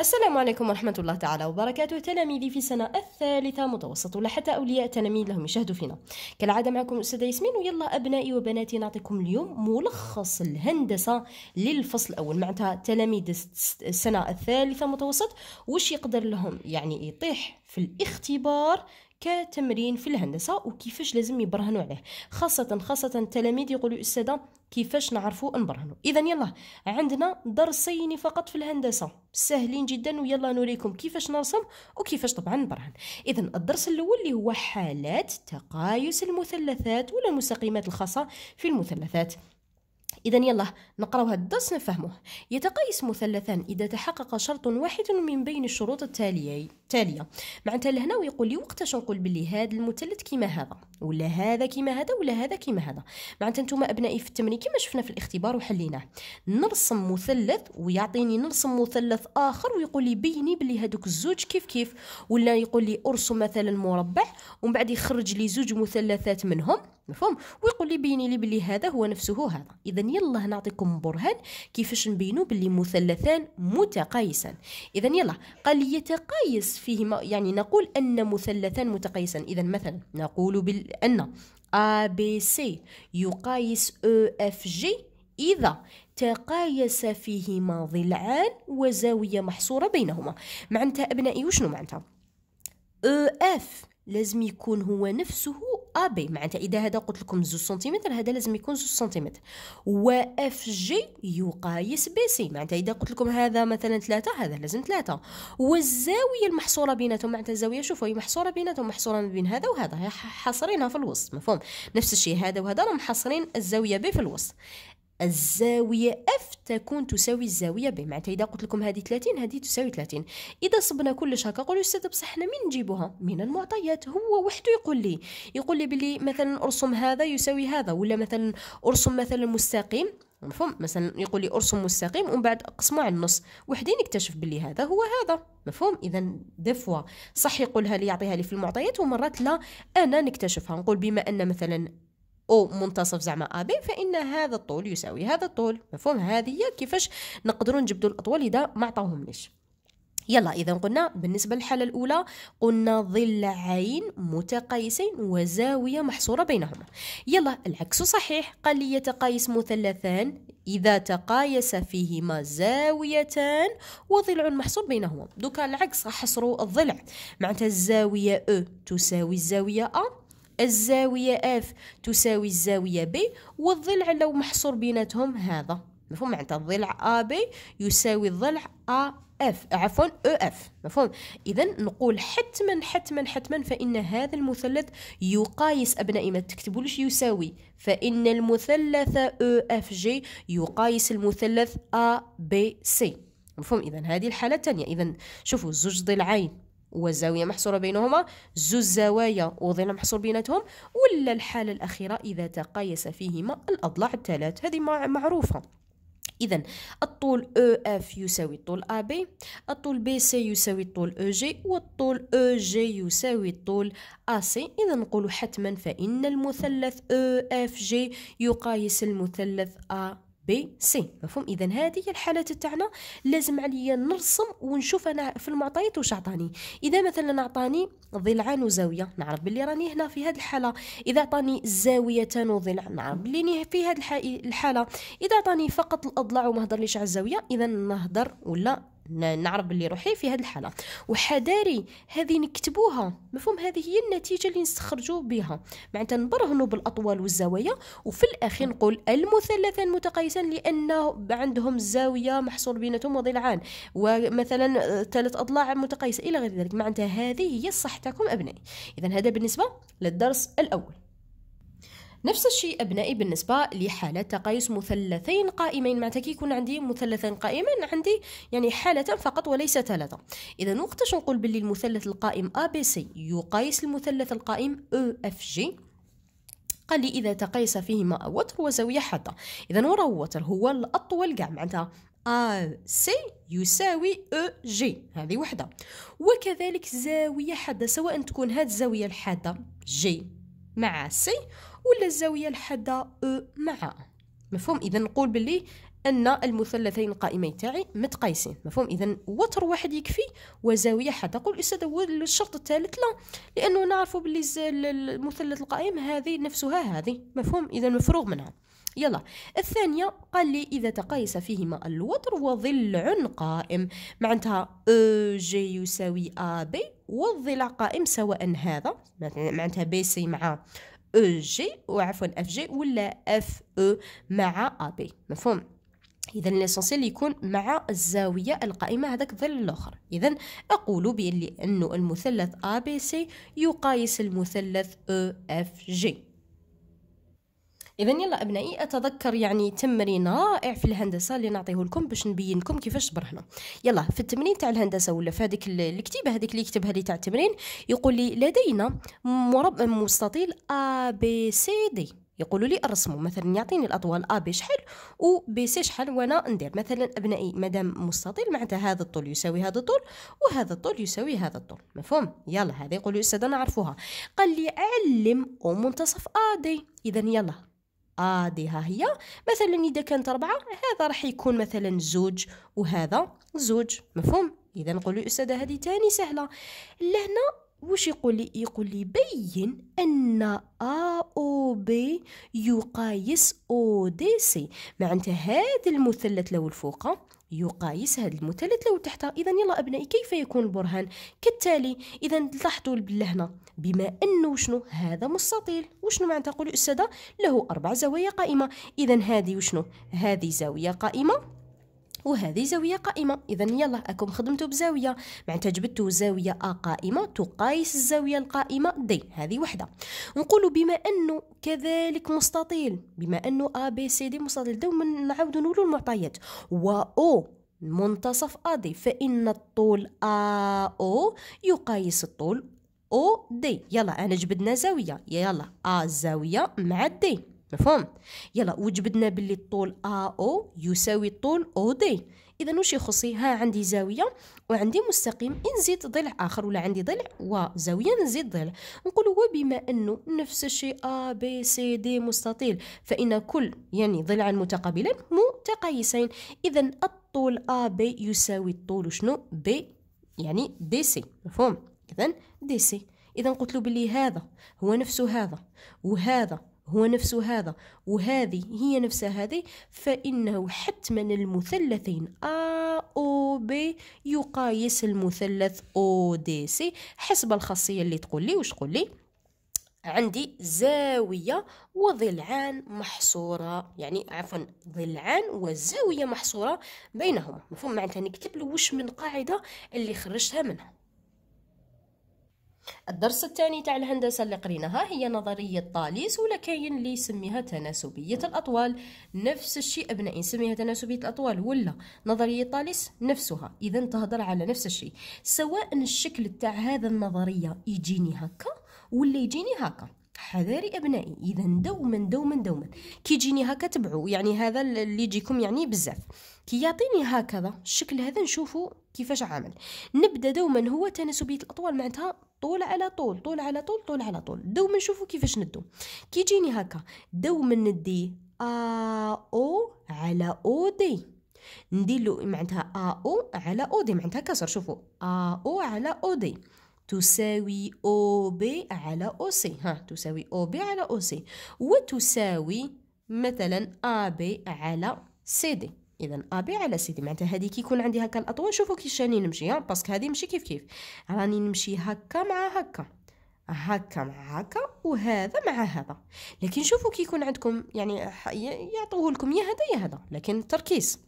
السلام عليكم ورحمة الله تعالى وبركاته تلاميذي في السنة الثالثة متوسط ولا حتى أولياء تلاميذ لهم يشاهدوا فينا كالعادة معكم أستاذ ياسمين ويلا أبنائي وبناتي نعطيكم اليوم ملخص الهندسة للفصل الأول معناتها تلاميذ السنة الثالثة متوسط وش يقدر لهم يعني يطيح في الاختبار كتمرين في الهندسه وكيفاش لازم يبرهنوا عليه خاصه خاصه التلاميذ يقولوا استاذه كيفاش نعرفوا نبرهنوا اذا يلا عندنا درسين فقط في الهندسه سهلين جدا ويلا نوريكم كيفاش نرسم وكيفاش طبعا نبرهن اذا الدرس الاول اللي هو حالات تقايس المثلثات ولا المستقيمات الخاصه في المثلثات إذا يلا نقرأ هذا الدرس نفهمه يتقيس مثلثان إذا تحقق شرط واحد من بين الشروط التالية تالية معناتها لهنا ويقول لي وقتاش نقول بلي هذا المثلث كيما هذا ولا هذا كيما هذا ولا هذا كيما هذا معناتها نتوما أبنائي في التمرين كما شفنا في الاختبار وحليناه نرسم مثلث ويعطيني نرسم مثلث آخر ويقول لي بيني بلي هذوك الزوج كيف كيف ولا يقول لي أرسم مثلا مربع ومن بعد يخرج لي زوج مثلثات منهم مفهوم ويقول لي بيني لي بلي هذا هو نفسه هذا إذا اذا يلا نعطيكم برهان كيفاش نبينوا باللي مثلثان متقايسان اذا يلا قال يتقايس فيهما يعني نقول ان مثلثان متقايسان اذا مثلا نقول بان ABC يقايس EFG إذا تقايس فيهما ضلعان وزاوية محصورة بينهما معنتها أبنائي وشنو معناتها؟ EF لازم يكون هو نفسه ا بي معناتها اذا هذا قلت لكم زوج سنتيمتر هذا لازم يكون زوج سنتيمتر و اف جي يقايس بي سي معناتها اذا قلت لكم هذا مثلا ثلاثة هذا لازم ثلاثة والزاوية المحصورة بيناتهم معناتها الزاوية شوفوا هي محصورة بيناتهم محصورة بين هذا وهذا هي حاصرينها في الوسط مفهوم نفس الشيء هذا وهذا راهم حاصرين الزاوية بي في الوسط الزاوية اف تكون تساوي الزاوية ب معناتها إذا قلت لكم هذه 30 هذه تساوي 30 إذا صبنا كلش هكا قولوا أستاذ بصح حنا من نجيبوها من المعطيات هو وحده يقول لي يقول لي بلي مثلا أرسم هذا يساوي هذا ولا مثلا أرسم مثلا مستقيم مفهوم مثلا يقول لي ارسم مستقيم ومن بعد اقسمه على النص وحدي نكتشف باللي هذا هو هذا مفهوم اذا دفوا صح يقولها لي يعطيها لي في المعطيات ومرات لا انا نكتشفها نقول بما ان مثلا او منتصف زعما بي فان هذا الطول يساوي هذا الطول مفهوم هذه هي كيفاش نقدروا نجبدوا الاطوال اذا ما عطاوهمناش يلا اذا قلنا بالنسبه للحاله الاولى قلنا عين متقايسين وزاويه محصوره بينهما يلا العكس صحيح قال لي يتقايس مثلثان اذا تقايس فيهما زاويتان وضلع محصور بينهما دوكا العكس حصروا الضلع معناتها الزاويه او تساوي الزاويه ا الزاوية اف تساوي الزاوية بي والضلع لو محصور بيناتهم هذا مفهوم معناتها الضلع AB يساوي الضلع AF عفوا EF مفهوم إذا نقول حتما حتما حتما فإن هذا المثلث يقايس أبنائي ما تكتبولش يساوي فإن المثلث EFG يقايس المثلث ABC مفهوم إذا هذه الحالة الثانية إذا شوفوا زوج ضلعين والزاوية محصورة بينهما زوج زوايا وضلع محصور بيناتهم ولا الحالة الأخيرة إذا تقايس فيهما الأضلاع الثلاث هذه معروفة إذا الطول EF يساوي الطول AB الطول BC يساوي الطول EG والطول EG يساوي الطول AC إذا نقول حتما فإن المثلث EFG يقايس المثلث أ بي سي مفهوم اذا هذه هي الحاله تاعنا لازم عليا نرسم ونشوف انا في المعطيات واش عطاني اذا مثلا عطاني ضلعان وزاويه نعرف بلي راني هنا في هذه الحاله اذا عطاني زاويه وضلع نعرف بلي في هذه الحاله اذا عطاني فقط الاضلاع وما هضرليش على الزاويه اذا نهضر ولا نعرف باللي روحي في هذه الحاله وحذاري هذه نكتبوها مفهوم هذه هي النتيجه اللي نستخرجوا بها معناتها نبرهنوا بالاطوال والزوايا وفي الاخير نقول المثلثان متقايسان لانه عندهم زاويه محصور بينتهم وضلعان ومثلا آه، ثلاث اضلاع متقايسه الى غير ذلك معناتها هذه هي صحتكم ابنائي اذا هذا بالنسبه للدرس الاول نفس الشيء أبنائي بالنسبة لحالة تقايس مثلثين قائمين معناتها كي يكون عندي مثلثين قائمين عندي يعني حاله فقط وليس ثلاثة إذا وقتاش نقول باللي المثلث القائم ABC يقايس المثلث القائم EFG قال لي إذا تقايس فيهما وتر وزاوية حادة إذا ورا وتر هو الأطول كاع معناتها AC يساوي EG هذه وحدة وكذلك زاوية حادة سواء تكون هذه الزاوية الحادة جي مع سي ولا الزاوية الحادة أو مع مفهوم إذا نقول باللي أن المثلثين القائمين تاعي متقايسين مفهوم إذا وتر واحد يكفي وزاوية حادة قول أستاذ الشرط الثالث لا لأنه نعرفوا باللي المثلث القائم هذه نفسها هذه مفهوم إذا مفروغ منها يلا الثانية قال لي إذا تقايس فيهما الوتر وظل قائم معناتها أو جي يساوي أ بي والظل قائم سواء هذا معناتها بي سي مع او e جي وعفوا اف جي ولا اف او e مع ا بي مفهوم اذا ليسونسيل يكون مع الزاويه القائمه هذاك الظل الاخر اذا اقول بان المثلث ا بي سي يقايس المثلث او اف جي اذا يلا ابنائي اتذكر يعني تمرين رائع في الهندسه اللي نعطيه لكم باش نبين لكم كيفاش تبرهنوا يلا في التمرين تاع الهندسه ولا في هذيك الكتيبه هذيك اللي يكتبها لي تاع التمرين يقول لي لدينا مربع مستطيل ا بي سي دي يقولوا لي ارسموا مثلا يعطيني الاطوال ا بي شحال و بي سي شحال وانا ندير مثلا ابنائي مادام مستطيل معناتها هذا الطول يساوي هذا الطول وهذا الطول يساوي هذا الطول مفهوم يلا هذا يقولوا لي استاذ انا قال لي علم منتصف ا دي اذا يلا ا دي ها هي مثلا اذا كانت اربعه هذا راح يكون مثلا زوج وهذا زوج مفهوم اذا نقول لي استاذه هذه تاني سهله لهنا وش يقول لي يقول لي بين ان ا او بي يقايس او دي سي معناتها هذا المثلث لو الفوق يقايس هذا المثلث لو تحت اذا يلا ابنائي كيف يكون البرهان كالتالي اذا لاحظوا باللهنا بما أنه شنو هذا مستطيل وشنو معناتها قولوا استاذه له أربع زوايا قائمة إذا هذه وشنو هذه زاوية قائمة وهذه زاوية قائمة إذا يلا أكم خدمتو بزاوية معناتها جبتوا زاوية أ قائمة تقايس الزاوية القائمة دي هذه وحدة نقول بما أنه كذلك مستطيل بما أنه أ بي سي دي مستطيل دوما نعاودو نقولوا المعطيات و أو منتصف أ دي فإن الطول أ أو يقايس الطول او دي يلا انا جبدنا زاويه يلا ا زاويه مع دي مفهوم يلا وجبدنا باللي الطول ا او يساوي الطول او دي اذا وش يخصي ها عندي زاويه وعندي مستقيم نزيد ضلع اخر ولا عندي ضلع وزاويه نزيد ضلع نقولوا وبما انه نفس الشيء ا بي سي دي مستطيل فان كل يعني ضلع متقابلين متقايسين اذا الطول ا بي يساوي الطول شنو بي يعني دي سي مفهوم اذا دي سي اذا قلت له بلي هذا هو نفس هذا وهذا هو نفس هذا وهذه هي نفس هذه فإنه حتما المثلثين A أو B يقايس المثلث سي حسب الخاصية اللي تقول لي وش تقول لي عندي زاوية وضلعان محصورة يعني عفوا ضلعان وزاوية محصورة بينهما مفهوم معناتها نكتب له وش من قاعدة اللي خرجتها منها الدرس الثاني تاع الهندسة اللي قريناها هي نظرية طاليس ولا كاين اللي يسميها تناسبية الأطوال نفس الشيء أبنائي نسميها تناسبية الأطوال ولا نظرية طاليس نفسها إذا تهضر على نفس الشيء سواء الشكل تاع هذا النظرية يجيني هكا ولا يجيني هكا حذاري ابنائي اذا دوما دوما دوما كي يجيني هكا تبعو يعني هذا اللي يجيكم يعني بزاف كي يعطيني هكذا الشكل هذا نشوفه كيفاش عامل نبدا دوما هو تناسبيه الاطوال معناتها طول على طول طول على طول طول على طول دوما نشوفو كيفاش ندو كي يجيني هكا دوما ندي ا او على او دي ندير له معناتها ا او على او دي معناتها كسر شوفوا ا او على او دي تساوي أو بي على أو سي ها تساوي أو بي على أو سي وتساوي مثلا أ بي على سي دي اذا ا بي على سيدي معناتها هذه كي يكون عندي هكا الاطوال شوفوا كيفاش راني نمشي ها باسكو هذه ماشي كيف كيف راني نمشي هكا مع هكا هكا مع هكا وهذا مع هذا لكن شوفوا كي يكون عندكم يعني يعطوه لكم يا هذا يا هذا لكن التركيز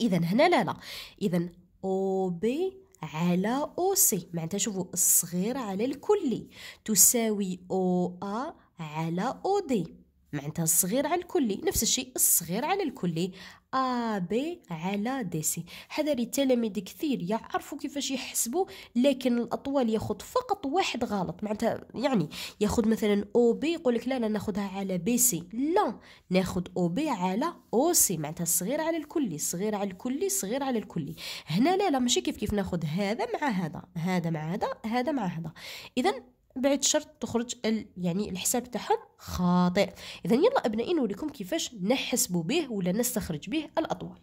اذا هنا لا لا اذا او بي على أو سي معناتها شوفوا الصغير على الكلي تساوي أو أ على أو دي معناتها الصغير على الكلي نفس الشيء الصغير على الكلي A B على D C هذا التلاميذ كثير يعرفوا كيفاش يحسبوا لكن الأطوال ياخذ فقط واحد غلط معناتها يعني ياخذ مثلا O B يقول لك لا أنا ناخذها على B C لا ناخذ O B على O C معناتها الصغير على الكلي صغير على الكلي صغير على الكلي هنا لا لا ماشي كيف كيف ناخذ هذا مع هذا هذا مع هذا هذا مع هذا إذا بعد شرط تخرج ال يعني الحساب تاعهم خاطئ اذا يلا ابنائي نوريكم كيفاش نحسبوا به ولا نستخرج به الاطوال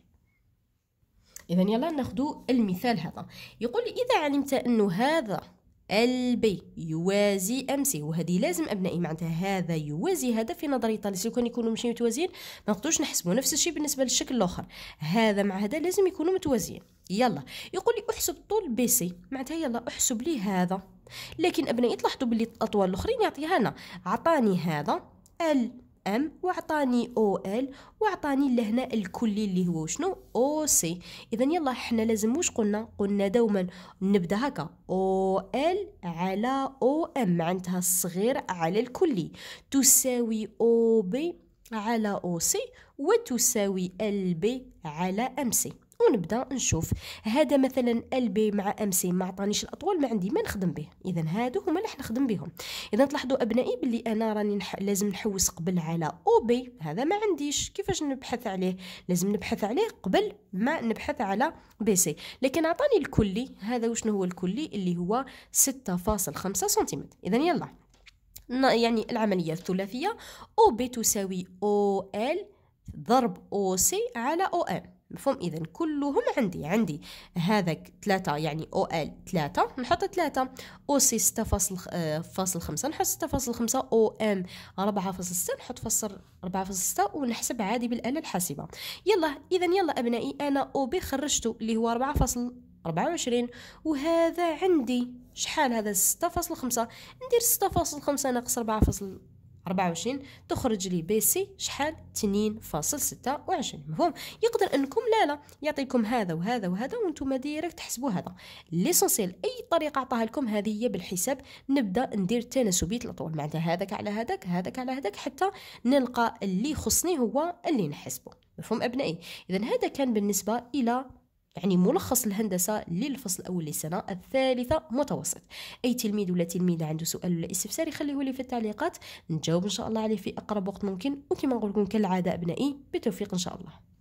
اذا يلا ناخذ المثال هذا يقول لي اذا علمت انه هذا البي يوازي امسي وهذه لازم ابنائي معناتها هذا يوازي هذا في نظري طالس لو كان يكونوا ماشي متوازيين ما نقدروش نحسبوا نفس الشيء بالنسبه للشكل الاخر هذا مع هذا لازم يكونوا متوازيين يلا يقول لي احسب طول بي سي معناتها يلا احسب لي هذا لكن ابنائي تلاحظوا باللي الاطوال الاخرين يعطيها لنا عطاني هذا ال ام وعطاني او ال وعطاني لهنا الكلي اللي هو شنو او سي اذا يلا حنا لازم واش قلنا قلنا دوما نبدا هكا او ال على او ام معناتها الصغير على الكلي تساوي او بي على او سي وتساوي ال بي على ام سي ونبدا نشوف هذا مثلا البي مع ام سي ما عطانيش الاطوال ما عندي ما نخدم به اذا هادو هما اللي حنخدم بهم اذا تلاحظوا ابنائي باللي انا راني نح... لازم نحوس قبل على او بي هذا ما عنديش كيفاش نبحث عليه لازم نبحث عليه قبل ما نبحث على بي سي لكن عطاني الكلي هذا وشنو هو الكلي اللي هو 6.5 سنتيمتر اذا يلا يعني العملية الثلاثية أو بي تساوي أو إل ضرب أو سي على أو إم مفهوم اذا كلهم عندي عندي هذا 3 يعني او ال 3 نحط 3 او سي 6 فاصل آه، فاصل 5 نحط 6 فاصل 5 او ام 4 فاصل 6 نحط فاصل 4 فاصل 6 ونحسب عادي بالآلة الحاسبة يلا اذا يلا ابنائي انا او بي خرجته اللي هو 4 فاصل 24 وهذا عندي شحال هذا 6.5 ندير 6.5 ناقص 4.24 24 تخرج لي بي سي شحال 2.26 مفهوم يقدر انكم لا لا يعطيكم هذا وهذا وهذا وانتم ديريكت تحسبوا هذا ليسونسيل اي طريقه عطاها لكم هذه هي بالحساب نبدا ندير تناسبيات الطول معناتها هذاك على هذاك هذاك على هذاك حتى نلقى اللي يخصني هو اللي نحسبه مفهوم ابنائي اذا هذا كان بالنسبه الى يعني ملخص الهندسة للفصل الأول للسنة الثالثة متوسط أي تلميذ ولا تلميذة عنده سؤال ولا استفسار يخليه لي في التعليقات نجاوب إن شاء الله عليه في أقرب وقت ممكن وكما نقول لكم كالعادة أبنائي بتوفيق إن شاء الله